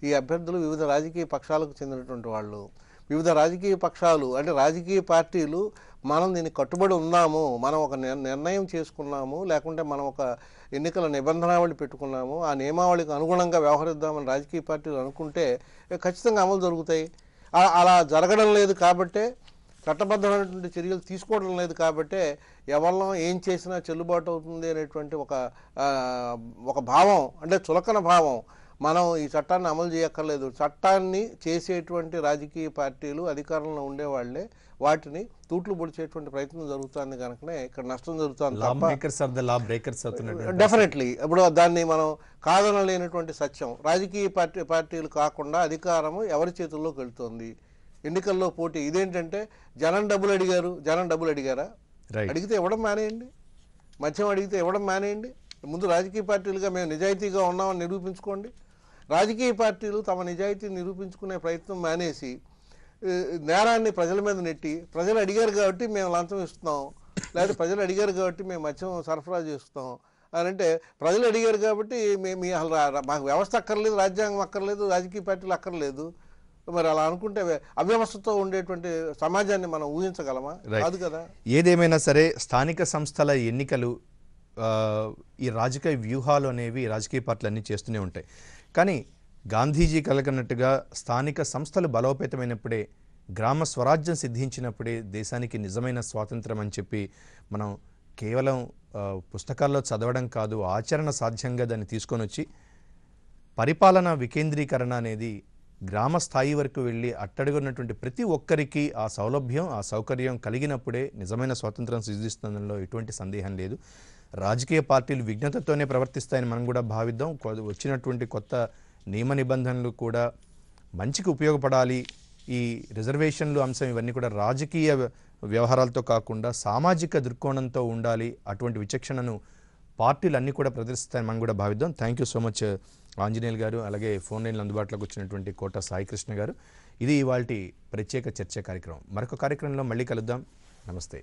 S2: ఈ అభ్యర్థులు వివిధ రాజకీయ పక్షాలకు చెందినటువంటి వాళ్ళు వివిధ రాజకీయ పక్షాలు అంటే రాజకీయ పార్టీలు మనం దీనికి కట్టుబడి ఉన్నాము మనం ఒక నిర్ణయం చేసుకున్నాము లేకుంటే మనం ఒక ఎన్నికల నిబంధనావళి పెట్టుకున్నాము ఆ నియమావళికి అనుగుణంగా వ్యవహరిద్దామని రాజకీయ పార్టీలు అనుకుంటే ఖచ్చితంగా అమలు జరుగుతాయి అలా జరగడం లేదు కాబట్టే చట్టబద్ధమైనటువంటి చర్యలు తీసుకోవడం లేదు కాబట్టే ఎవరిలో ఏం చేసినా చెల్లుబాటు అవుతుంది అనేటువంటి ఒక ఒక భావం అంటే చులకన భావం మనం ఈ చట్టాన్ని అమలు చేయక్కర్లేదు చట్టాన్ని చేసేటువంటి రాజకీయ పార్టీలు అధికారంలో ఉండేవాళ్లే వాటిని తూట్లు పొడిచేటువంటి ప్రయత్నం జరుగుతుంది కనుకనే ఇక్కడ నష్టం జరుగుతుంది డెఫినెట్లీ ఇప్పుడు దాన్ని మనం కాదనలేనటువంటి సత్యం రాజకీయ పార్టీ పార్టీలు కాకుండా అధికారము ఎవరి చేతుల్లోకి వెళ్తుంది ఎన్నికల్లో పోటీ ఇదేంటంటే జనం డబ్బులు అడిగారు జనం డబ్బులు అడిగారా అడిగితే ఇవ్వడం మానేయండి మద్యం అడిగితే ఇవ్వడం మానేయండి ముందు రాజకీయ పార్టీలుగా మేము నిజాయితీగా ఉన్నామని నిరూపించుకోండి రాజకీయ పార్టీలు తమ నిజాయితీ నిరూపించుకునే ప్రయత్నం మానేసి నేరాన్ని ప్రజల మీద నెట్టి ప్రజలు అడిగారు కాబట్టి మేము లంచం ఇస్తున్నాం లేదా ప్రజలు అడిగారు కాబట్టి మేము మద్యం సరఫరా చేస్తాం అని అంటే ప్రజలు అడిగారు కాబట్టి మేము అసలు మాకు వ్యవస్థ అక్కర్లేదు రాజ్యాంగం అక్కర్లేదు రాజకీయ పార్టీలు అక్కర్లేదు మరి అలా అనుకుంటే అవ్యవస్థతో ఉండేటువంటి సమాజాన్ని మనం ఊహించగలమా కాదు కదా
S1: ఏదేమైనా సరే స్థానిక సంస్థల ఎన్నికలు ఈ రాజకీయ వ్యూహాలు అనేవి రాజకీయ పార్టీలు అన్నీ చేస్తూనే ఉంటాయి కానీ గాంధీజీ కలగనట్టుగా స్థానిక సంస్థలు బలోపేతమైనప్పుడే గ్రామ స్వరాజ్యం సిద్ధించినప్పుడే దేశానికి నిజమైన స్వాతంత్రం అని చెప్పి మనం కేవలం పుస్తకాల్లో చదవడం కాదు ఆచరణ సాధ్యంగా దాన్ని తీసుకొని వచ్చి పరిపాలన వికేంద్రీకరణ అనేది గ్రామ స్థాయి వరకు వెళ్ళి అట్టడుగున్నటువంటి ప్రతి ఒక్కరికి ఆ సౌలభ్యం ఆ సౌకర్యం కలిగినప్పుడే నిజమైన స్వాతంత్రం సిద్ధిస్తుందో ఎటువంటి సందేహం లేదు రాజకీయ పార్టీలు విఘ్నతతోనే ప్రవర్తిస్తాయని మనం కూడా భావిద్దాం వచ్చినటువంటి కొత్త నియమ నిబంధనలు కూడా మంచికి ఉపయోగపడాలి ఈ రిజర్వేషన్లు అంశం ఇవన్నీ కూడా రాజకీయ వ్యవహారాలతో కాకుండా సామాజిక దృక్కోణంతో ఉండాలి అటువంటి విచక్షణను పార్టీలు అన్నీ కూడా ప్రదర్శిస్తాయని మనం కూడా భావిద్దాం thank you so much Anjaneyulu గారు అలాగే ఫోన్ లైన్లు అందుబాటులోకి వచ్చినటువంటి కోట సాయికృష్ణ గారు ఇది ఇవాళ ప్రత్యేక చర్చ కార్యక్రమం మరొక కార్యక్రమంలో మళ్ళీ కలుద్దాం నమస్తే